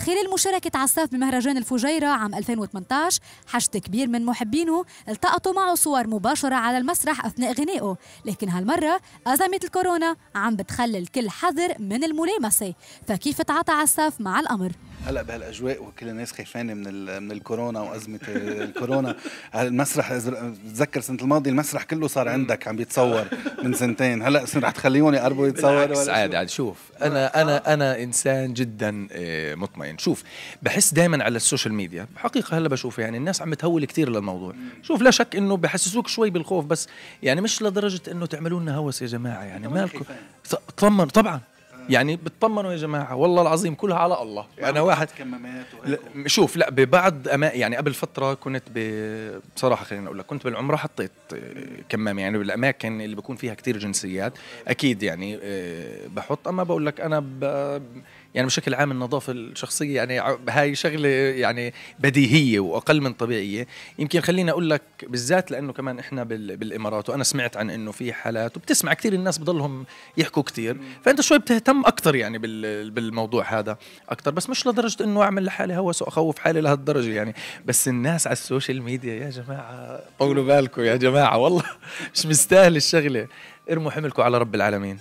خلال مشاركة عساف بمهرجان الفجيرة عام 2018 حشد كبير من محبينه التقطوا معه صور مباشرة على المسرح أثناء غنائه لكن هالمرة أزمة الكورونا عم بتخلي الكل حذر من الملامسة فكيف تعاطى عساف مع الأمر؟ هلا بهالاجواء وكل الناس خايفانه من من الكورونا وازمه الكورونا المسرح بتذكر السنه الماضيه المسرح كله صار عندك عم بيتصور من سنتين هلا رح تخليهم يقربوا يتصوروا ولا عادي عادي شوف انا انا انا انسان جدا آه، مطمئن شوف بحس دائما على السوشيال ميديا حقيقه هلا بشوف يعني الناس عم تهول كثير للموضوع شوف لا شك انه بحسسوك شوي بالخوف بس يعني مش لدرجه انه تعملوا لنا هوس يا جماعه يعني مالكم طمن طبعا يعني بتطمنوا يا جماعه والله العظيم كلها على الله يعني انا واحد كمامات شوف لا ببعض أما يعني قبل فتره كنت بصراحه خليني اقول لك كنت بالعمره حطيت آه، كمامه يعني بالاماكن اللي بكون فيها كتير جنسيات اكيد يعني آه، بحط اما بقول لك انا يعني بشكل عام النظافه الشخصيه يعني هاي شغله يعني بديهيه واقل من طبيعيه يمكن خليني اقول لك بالذات لانه كمان احنا بالامارات وانا سمعت عن انه في حالات وبتسمع كثير الناس بضلهم يحكوا كثير فانت شوي بتهتم اكثر يعني بالموضوع هذا اكثر بس مش لدرجه انه اعمل لحالي هوس واخوف حالي لهالدرجه يعني بس الناس على السوشيال ميديا يا جماعه طولوا بالكم يا جماعه والله مش مستاهل الشغله ارموا حملكم على رب العالمين